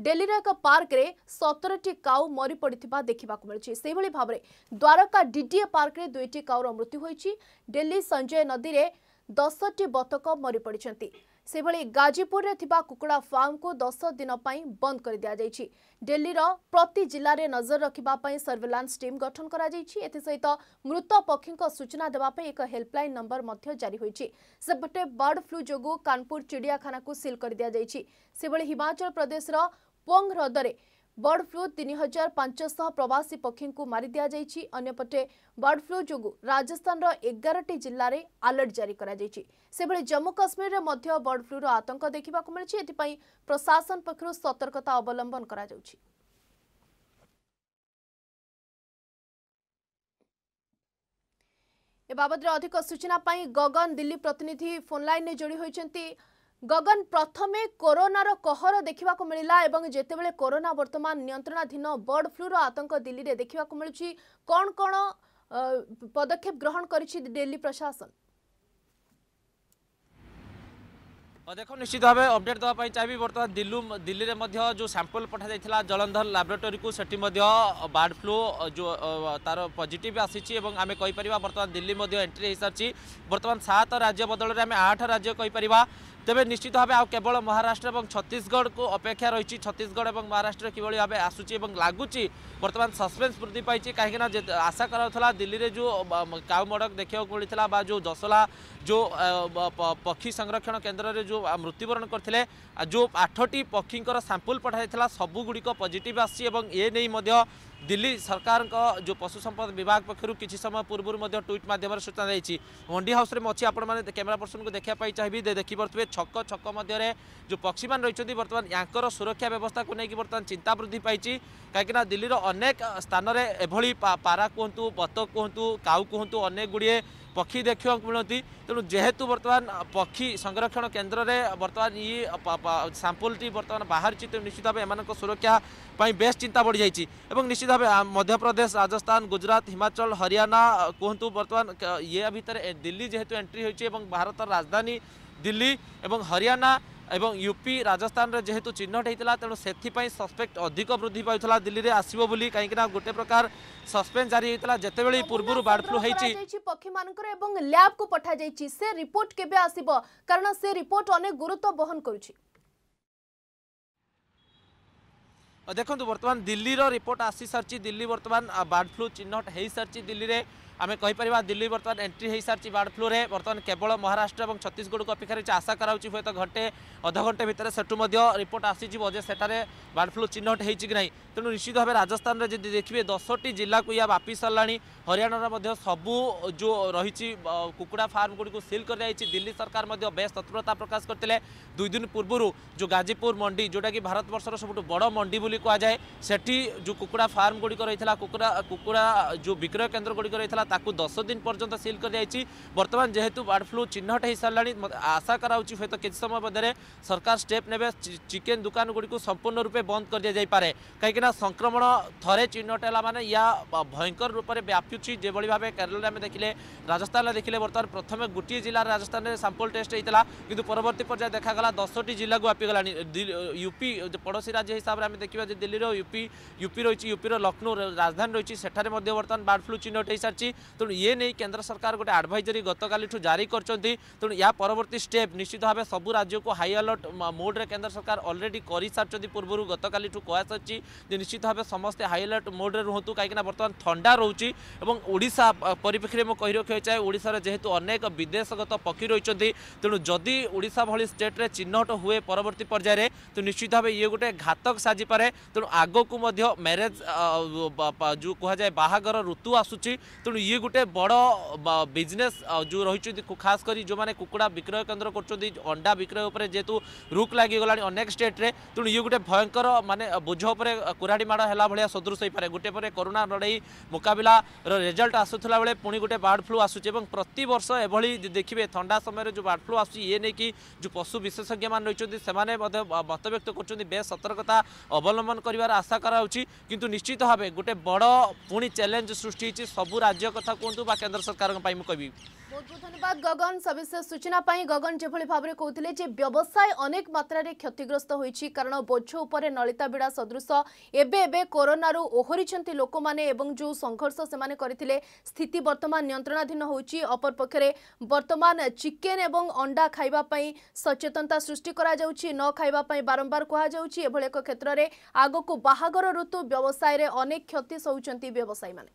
ଦିଲ୍ଲୀର ଏକ ପାର୍କରେ ସତରଟି କାଉ ମରିପଡ଼ିଥିବା ଦେଖିବାକୁ ମିଳିଛି ସେହିଭଳି ଭାବରେ ଦ୍ୱାରକା ଡିଡିଏ ପାର୍କରେ ଦୁଇଟି କାଉର ମୃତ୍ୟୁ ହୋଇଛି ଦିଲ୍ଲୀ ସଞ୍ଜୟ ନଦୀରେ दस टी बतक मरी पड़ते से गाजीपुर कुकुड़ा फार्म को दस दिन बंद कर दी डेलीर प्रति जिले में नजर रखापी सर्भेलांस टीम गठन कर मृत पक्षी सूचना देवाई एक हेल्पलैन नंबर जारी होपटे बर्ड फ्लू जो कानपुर चिड़ियाखाना को सिल कर दी जाइए हिमाचल प्रदेश पोंग ह्रदर ବାର୍ଡ ଫ୍ଲୁ ତିନି ହଜାର ପାଞ୍ଚଶହ ପ୍ରବାସୀ ପକ୍ଷୀଙ୍କୁ ମାରି ଦିଆଯାଇଛି ଅନ୍ୟପଟେ ବାର୍ଡ ଫ୍ଲୁ ଯୋଗୁଁ ରାଜସ୍ଥାନର ଏଗାରଟି ଜିଲ୍ଲାରେ ଆଲର୍ଟ ଜାରି କରାଯାଇଛି ସେଭଳି ଜମ୍ମୁ କାଶ୍ମୀରରେ ମଧ୍ୟ ବାର୍ଡ ଫ୍ଲୁର ଆତଙ୍କ ଦେଖିବାକୁ ମିଳିଛି ଏଥିପାଇଁ ପ୍ରଶାସନ ପକ୍ଷରୁ ସତର୍କତା ଅବଲମ୍ବନ କରାଯାଉଛି ଏ ବାବଦରେ ଅଧିକ ସୂଚନା ପାଇଁ ଗଗନ ଦିଲ୍ଲୀ ପ୍ରତିନିଧି ଫୋନ୍ ଲାଇନ୍ରେ ଯୋଡ଼ି ହୋଇଛନ୍ତି গগন প্রথমে করোনার কহর দেখা মিলা এবং যেতবে করোনা বর্তমান নিয়ন্ত্রণাধীন বর্ড ফ্লুর আতঙ্ক দিল্লি দেখা মিলুছি কণ কণ পদক্ষেপ গ্রহণ করেছে দিল্লি প্রশাসন দেখো নিশ্চিত ভাবে অপডেট দেওয়া চাইবি বর্তমান দিল্লু দিল্লিরে মধ্যে যে স্যাম্পল পঠাই জলন্ধর ল্যাবরেটোরি সেটি মধ্যে বার্ড ফ্লু তার পজিটিভ আসিছি এবং আমি কইপার বর্তমান দিল্লি মধ্যে এন্ট্রি হয়ে সারিছি বর্তমান সাত রাজ্য বদলের আমি আট রাজ্য কইপার তেবে নিশ্চিত ভাবে আউ কেবল মহারাষ্ট্র এবং ছত্তিশগড়কু অপেক্ষা রয়েছে ছত্তিশগড় এবং মহারাষ্ট্র কিভাবে ভাবে আসুচি এবং লাগুচি বর্তমান সসপেন্স বৃদ্ধি পাইছে কিনা আশা করা দিল্লিরে যে কাউ মডক দেখা মিলা বা যে দশলা যে পক্ষী সংরক্ষণ কেন্দ্রের যে মৃত্যুবরণ করলে যে আঠটি পক্ষীঙ্কর স্যাম্পল পঠাই সবুগুড়ি পজিটিভ আসছে এবং এ নেই दिल्ली सरकारको जो पशु संपद विभाग पक्ष समय पूर्व ट्विट मध्यम सूचना देती मंडी हाउस म क्यमेरा पर्सनको देखापा चाहिँ देखि पर्थ्यो छक छक मान रही बर्तमान याङ सुरक्षा व्यवस्था को लेकिन बर्तमान चिंता वृद्धि कहीं दिल्लीर दिल्ली स्थान अनेक एभली पारा बत कहतु काऊ काउ अनेक गुड़े ପକ୍ଷୀ ଦେଖିବାକୁ ମିଳନ୍ତି ତେଣୁ ଯେହେତୁ ବର୍ତ୍ତମାନ ପକ୍ଷୀ ସଂରକ୍ଷଣ କେନ୍ଦ୍ରରେ ବର୍ତ୍ତମାନ ଇ ସାମ୍ପୁଲଟି ବର୍ତ୍ତମାନ ବାହାରିଛି ତେଣୁ ନିଶ୍ଚିତ ଭାବେ ଏମାନଙ୍କ ସୁରକ୍ଷା ପାଇଁ ବେଶ୍ ଚିନ୍ତା ବଢ଼ିଯାଇଛି ଏବଂ ନିଶ୍ଚିତ ଭାବେ ମଧ୍ୟପ୍ରଦେଶ ରାଜସ୍ଥାନ ଗୁଜରାଟ ହିମାଚଳ ହରିୟାଣା କୁହନ୍ତୁ ବର୍ତ୍ତମାନ ଇଏ ଭିତରେ ଦିଲ୍ଲୀ ଯେହେତୁ ଏଣ୍ଟ୍ରି ହୋଇଛି ଏବଂ ଭାରତର ରାଜଧାନୀ ଦିଲ୍ଲୀ ଏବଂ ହରିୟାଣା এবং ୟୁପି ରାଜସ୍ଥାନରେ ଯେହେତୁ ଚିହ୍ନଟ ହେଇଥିଲା ତେଣୁ ସେଥିପାଇଁ ସସ୍ପେକ୍ଟ ଅଧିକ ବୃଦ୍ଧି ପାଉଥିଲା ଦିଲ୍ଲୀରେ ଆସିବ ବୋଲି କାହିଁକିନା ଗୋଟେ ପ୍ରକାର ସସ୍ପେନ୍ସ ଜାରି ହୋଇଥିଲା ଯେତେବେଳେ ପୂର୍ବରୁ ବାର୍ଡ ଫ୍ଲୁ ହେଇଛି ପକ୍ଷୀମାନଙ୍କର ଏବଂ ଲ୍ୟାବ୍କୁ ପଠାଯାଇଛି ସେ ରିପୋର୍ଟ କେବେ ଆସିବ କାରଣ ସେ ରିପୋର୍ଟ ଅନେକ ଗୁରୁତ୍ୱ ବହନ କରୁଛି ଦେଖନ୍ତୁ ବର୍ତ୍ତମାନ ଦିଲ୍ଲୀର ରିପୋର୍ଟ ଆସିସାରିଛି ଦିଲ୍ଲୀ ବର୍ତ୍ତମାନ ବାର୍ଡ ଫ୍ଲୁ ଚିହ୍ନଟ ହେଇସାରିଛି ଦିଲ୍ଲୀରେ আমি কহিপারা দিল্লী বর্তমান এন্ট্রি হয়ে সারি বার্ড ফ্লুরে বর্তমান কেবল মহারাষ্ট্র এবং ছত্তিশগড়কে অপেক্ষা রয়েছে আশা করা হচ্ছে হুয়েত ঘণ্টে অধঘণ্টে ভিতরে সেটু রিপোর্ট আসিযোগ যে সেঠার বার্ড ফ্লু চিহ্নট হয়েছে কি না তেমন নিশ্চিত ভাবে রাজস্থানের যদি দেখবে দশটি জেলা ইয়া বাপি সারা হরিয়ানার সবু যে রয়েছে কুকুড়া ফার্মগুড়ি সিল করে দিয়েছে দিল্লি সরকার বেশ তৎপরতা প্রকাশ করলে দুই দিন পূর্ব যে গাজীপুর মন্ডি যেটা কি ভারতবর্ষর সবুঠ বড় মন্ডি বলে কুয়া যায় সেটি যে কুকুড়া ফার্মগুড়ি রয়েছে কুকুড়া কুকুড়া যে বিক্রয় কেন্দ্রগুড়ি রয়েছে তাকে দশ দিন পর্যন্ত সিল করাযাই বর্তমান যেহেতু বার্ড ফ্লু চিহ্নট হয়ে সারা আশা করা হয়তো কিছু সময় মধ্যে সরকার স্টেপ নেবে চিকেন দোকানগুড়ি সম্পূর্ণ রূপে বন্ধ করে দিয়ে যাইপরে কিনা সংক্রমণ থরে চিহ্নট হল মানে ইয়া ভয়ঙ্কর রূপে ব্যাপুছি যেভাবে ভাবে কেরলের আমি দেখলে রাজস্থানের দেখলে বর্তমান প্রথমে গোটিয়ে জেলার রাজস্থানের স্যাম্পল টেস্ট হয়েছিল কিন্তু পরবর্তী পর্যায়ে দেখা গলা দশটি জেলাকে ব্যাপিগলা ইউপি পড়োশী রাজ্য হিসাবে আমি দেখবা যে দিল্লির ইউপি ইউপি রয়েছে ইউপির লক্ষ্ণৌ রাজধানী রয়েছে সেখানে বর্তমান বার্ড ফ্লু চিহ্নট হয়ে সারিছে তেমন ইয়ে নেই কেন্দ্র সরকার গোটে আডভাইজরি গতকালিঠু জারি করছেন তেমন ইয়া পরবর্তী স্টেপ নিশ্চিত ভাবে সবু রাজ্যকে হাই আলর্ট মোড্রে কেন্দ্র সরকার অলরেডি করে সারিছেন পূর্ব গতকালিঠু কুয়াসারি যে নিশ্চিত ভাবে সমস্ত হাই আলর্ট মোড্রে রুহতু কিনা বর্তমান থা রয়েছে এবং ওড়শা পরিপ্রেক্ষী মু রক্ষা চাই ওড়শার যেহেতু অনেক বিদেশগত পক্ষী রয়েছেন তেমন যদি ওড়শা ভি স্টেট্রে চিহ্নট হুয়ে পরবর্তী পর্যায়ে তো নিশ্চিত ভাবে ইয়ে গোটে ঘাতক সাজি সাজিপরে তেমন আগকু ম্যারেজ যায় বাহর ঋতু আসুচি তেমন ये गोटे बड़ बिजनेस जो रही खास कर जो मैंने कुकड़ा विक्रय केन्द्र कर अंडा विक्रय उपर जेहेतु रुक लगिगला अनेक स्टेट्रे तेणु ये गोटे भयंकर मान बोझ उपर कुराड़ी माड़ है भाया सदृश हो पाए गोटे पर करोना लड़ाई मुकबिलार ରେଜଲ୍ଟ ଆସୁଥିଲା ବେଳେ ପୁଣି ଗୋଟେ ବାର୍ଡ଼ ଫ୍ଲୁ ଆସୁଛି ଏବଂ ପ୍ରତିବର୍ଷ ଏଭଳି ଦେଖିବେ ଥଣ୍ଡା ସମୟରେ ଯେଉଁ ବାର୍ଡ଼ ଫ୍ଲୁ ଆସୁଛି ଇଏ ନେଇକି ଯେଉଁ ପଶୁ ବିଶେଷଜ୍ଞମାନେ ରହିଛନ୍ତି ସେମାନେ ମଧ୍ୟ ମତବ୍ୟକ୍ତ କରୁଛନ୍ତି ବେଶ୍ ସତର୍କତା ଅବଲମ୍ବନ କରିବାର ଆଶା କରାଯାଉଛି କିନ୍ତୁ ନିଶ୍ଚିତ ଭାବେ ଗୋଟେ ବଡ଼ ପୁଣି ଚ୍ୟାଲେଞ୍ଜ ସୃଷ୍ଟି ହୋଇଛି ସବୁ ରାଜ୍ୟ କଥା କୁହନ୍ତୁ ବା କେନ୍ଦ୍ର ସରକାରଙ୍କ ପାଇଁ ମୁଁ କହିବି ଧନ୍ୟବାଦ ଗଗନ ସବିଶେଷ ସୂଚନା ପାଇଁ ଗଗନ ଯେଭଳି ଭାବରେ କହୁଥିଲେ ଯେ ବ୍ୟବସାୟ ଅନେକ ମାତ୍ରାରେ କ୍ଷତିଗ୍ରସ୍ତ ହୋଇଛି କାରଣ ବୋଝ ଉପରେ ନଳିତା ବିଡ଼ା ସଦୃଶ ଏବେ ଏବେ କରୋନାରୁ ଓହରିଛନ୍ତି ଲୋକମାନେ ଏବଂ ଯେଉଁ ସଂଘର୍ଷ ସେମାନେ କରିଥିଲେ ସ୍ଥିତି ବର୍ତ୍ତମାନ ନିୟନ୍ତ୍ରଣାଧୀନ ହୋଇଛି ଅପରପକ୍ଷରେ ବର୍ତ୍ତମାନ ଚିକେନ୍ ଏବଂ ଅଣ୍ଡା ଖାଇବା ପାଇଁ ସଚେତନତା ସୃଷ୍ଟି କରାଯାଉଛି ନ ଖାଇବା ପାଇଁ ବାରମ୍ବାର କୁହାଯାଉଛି ଏଭଳି ଏକ କ୍ଷେତ୍ରରେ ଆଗକୁ ବାହାଘର ଋତୁ ବ୍ୟବସାୟରେ ଅନେକ କ୍ଷତି ସହୁଛନ୍ତି ବ୍ୟବସାୟୀମାନେ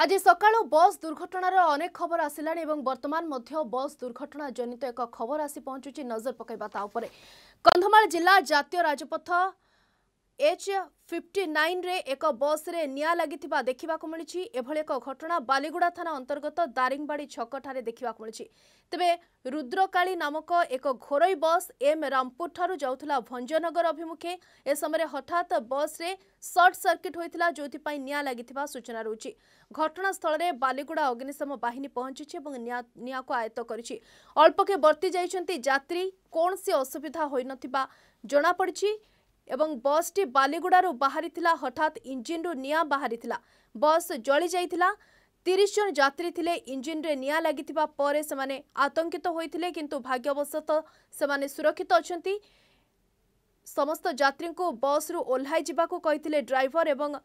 আজি সকাল বস দুর্ঘটনার অনেক খবর আসলা এবং বর্তমান মধ্য বস দুর্ঘটনা জনিত এক খবর আসি পৌঁছুছি নজর পকাইবা তা উপরে কন্ধমাল জাতীয় রাজপথ ଏଚ୍ ଫିଫ୍ଟି ନାଇନ୍ରେ ଏକ ବସ୍ରେ ନିଆଁ ଲାଗିଥିବା ଦେଖିବାକୁ ମିଳିଛି ଏଭଳି ଏକ ଘଟଣା ବାଲିଗୁଡ଼ା ଥାନା ଅନ୍ତର୍ଗତ ଦାରିଙ୍ଗବାଡ଼ି ଛକଠାରେ ଦେଖିବାକୁ ମିଳିଛି ତେବେ ରୁଦ୍ରକାଳୀ ନାମକ ଏକ ଘରୋଇ ବସ୍ ଏମ୍ ରାମପୁରଠାରୁ ଯାଉଥିଲା ଭଞ୍ଜନଗର ଅଭିମୁଖେ ଏ ସମୟରେ ହଠାତ୍ ବସ୍ରେ ସର୍ଟ ସର୍କିଟ୍ ହୋଇଥିଲା ଯେଉଁଥିପାଇଁ ନିଆଁ ଲାଗିଥିବା ସୂଚନା ରହୁଛି ଘଟଣାସ୍ଥଳରେ ବାଲିଗୁଡ଼ା ଅଗ୍ନିଶମ ବାହିନୀ ପହଞ୍ଚିଛି ଏବଂ ନିଆଁକୁ ଆୟତ୍ତ କରିଛି ଅଳ୍ପକେ ବର୍ତ୍ତି ଯାଇଛନ୍ତି ଯାତ୍ରୀ କୌଣସି ଅସୁବିଧା ହୋଇନଥିବା ଜଣାପଡ଼ିଛି ଏବଂ ବସ୍ଟି ବାଲିଗୁଡ଼ାରୁ ବାହାରିଥିଲା ହଠାତ୍ ଇଞ୍ଜିନ୍ରୁ ନିଆଁ ବାହାରିଥିଲା ବସ୍ ଜଳିଯାଇଥିଲା ତିରିଶ ଜଣ ଯାତ୍ରୀ ଥିଲେ ଇଞ୍ଜିନ୍ରେ ନିଆଁ ଲାଗିଥିବା ପରେ ସେମାନେ ଆତଙ୍କିତ ହୋଇଥିଲେ କିନ୍ତୁ ଭାଗ୍ୟବଶତଃ ସେମାନେ ସୁରକ୍ଷିତ ଅଛନ୍ତି ସମସ୍ତ ଯାତ୍ରୀଙ୍କୁ ବସ୍ରୁ ଓହ୍ଲାଇ ଯିବାକୁ କହିଥିଲେ ଡ୍ରାଇଭର ଏବଂ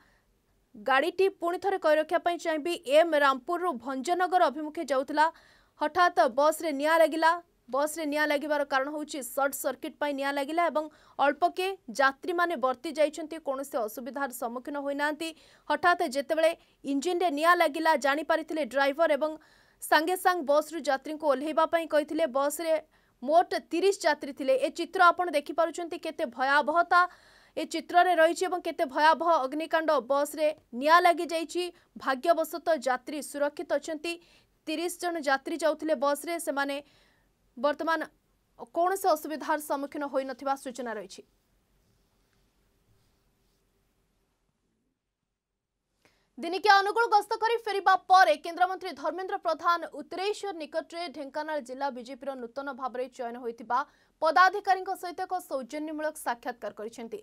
ଗାଡ଼ିଟି ପୁଣି ଥରେ କୈରକ୍ଷା ପାଇଁ ଚାହିଁବି ଏମ୍ ରାମପୁରରୁ ଭଞ୍ଜନଗର ଅଭିମୁଖେ ଯାଉଥିଲା ହଠାତ୍ ବସ୍ରେ ନିଆଁ ଲାଗିଲା ବସ୍ରେ ନିଆଁ ଲାଗିବାର କାରଣ ହେଉଛି ସର୍ଟ ସର୍କିଟ୍ ପାଇଁ ନିଆଁ ଲାଗିଲା ଏବଂ ଅଳ୍ପକେ ଯାତ୍ରୀମାନେ ବର୍ତ୍ତି ଯାଇଛନ୍ତି କୌଣସି ଅସୁବିଧାର ସମ୍ମୁଖୀନ ହୋଇନାହାନ୍ତି ହଠାତ୍ ଯେତେବେଳେ ଇଞ୍ଜିନ୍ରେ ନିଆଁ ଲାଗିଲା ଜାଣିପାରିଥିଲେ ଡ୍ରାଇଭର ଏବଂ ସାଙ୍ଗେ ସାଙ୍ଗ ବସ୍ରୁ ଯାତ୍ରୀଙ୍କୁ ଓହ୍ଲାଇବା ପାଇଁ କହିଥିଲେ ବସ୍ରେ ମୋଟ ତିରିଶ ଯାତ୍ରୀ ଥିଲେ ଏ ଚିତ୍ର ଆପଣ ଦେଖିପାରୁଛନ୍ତି କେତେ ଭୟାବହତା ଏ ଚିତ୍ରରେ ରହିଛି ଏବଂ କେତେ ଭୟାବହ ଅଗ୍ନିକାଣ୍ଡ ବସ୍ରେ ନିଆଁ ଲାଗିଯାଇଛି ଭାଗ୍ୟବଶତଃ ଯାତ୍ରୀ ସୁରକ୍ଷିତ ଅଛନ୍ତି ତିରିଶ ଜଣ ଯାତ୍ରୀ ଯାଉଥିଲେ ବସ୍ରେ ସେମାନେ ବର୍ତ୍ତମାନ କୌଣସି ଅସୁବିଧାର ସମ୍ମୁଖୀନ ହୋଇନଥିବା ସୂଚନା ରହିଛି ଦିନିକିଆ ଅନୁଗୁଳ ଗସ୍ତ କରି ଫେରିବା ପରେ କେନ୍ଦ୍ରମନ୍ତ୍ରୀ ଧର୍ମେନ୍ଦ୍ର ପ୍ରଧାନ ଉତ୍ତରେଶ୍ୱର ନିକଟରେ ଢେଙ୍କାନାଳ ଜିଲ୍ଲା ବିଜେପିର ନୂତନ ଭାବରେ ଚୟନ ହୋଇଥିବା ପଦାଧିକାରୀଙ୍କ ସହିତ ଏକ ସୌଜନ୍ୟମୂଳକ ସାକ୍ଷାତକାର କରିଛନ୍ତି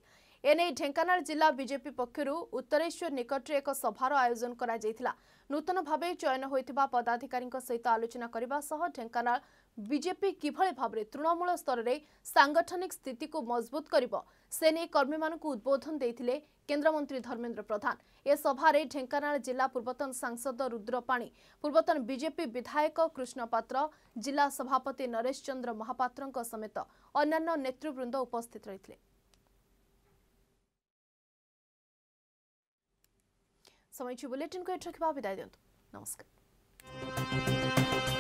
ଏନେଇ ଢେଙ୍କାନାଳ ଜିଲ୍ଲା ବିଜେପି ପକ୍ଷରୁ ଉତ୍ତରେଶ୍ୱର ନିକଟରେ ଏକ ସଭାର ଆୟୋଜନ କରାଯାଇଥିଲା ନୂତନ ଭାବେ ଚୟନ ହୋଇଥିବା ପଦାଧିକାରୀଙ୍କ ସହିତ ଆଲୋଚନା କରିବା ସହ ଢେଙ୍କାନାଳ ବିଜେପି କିଭଳି ଭାବରେ ତୃଣମୂଳ ସ୍ତରରେ ସାଂଗଠନିକ ସ୍ଥିତିକୁ ମଜବୁତ କରିବ ସେ ନେଇ କର୍ମୀମାନଙ୍କୁ ଉଦ୍ବୋଧନ ଦେଇଥିଲେ କେନ୍ଦ୍ରମନ୍ତ୍ରୀ ଧର୍ମେନ୍ଦ୍ର ପ୍ରଧାନ ଏ ସଭାରେ ଢେଙ୍କାନାଳ ଜିଲ୍ଲା ପୂର୍ବତନ ସାଂସଦ ରୁଦ୍ର ପାଣି ପୂର୍ବତନ ବିଜେପି ବିଧାୟକ କୃଷ୍ଣ ପାତ୍ର ଜିଲ୍ଲା ସଭାପତି ନରେଶ ଚନ୍ଦ୍ର ମହାପାତ୍ରଙ୍କ ସମେତ ଅନ୍ୟାନ୍ୟ ନେତୃବୃନ୍ଦ ଉପସ୍ଥିତ ରହିଥିଲେ ସମୟ ବୁଲେଟିନ୍କୁ ଏଠାରେ ରଖିବା ବିଦାୟ ଦିଅନ୍ତୁ ନମସ୍କାର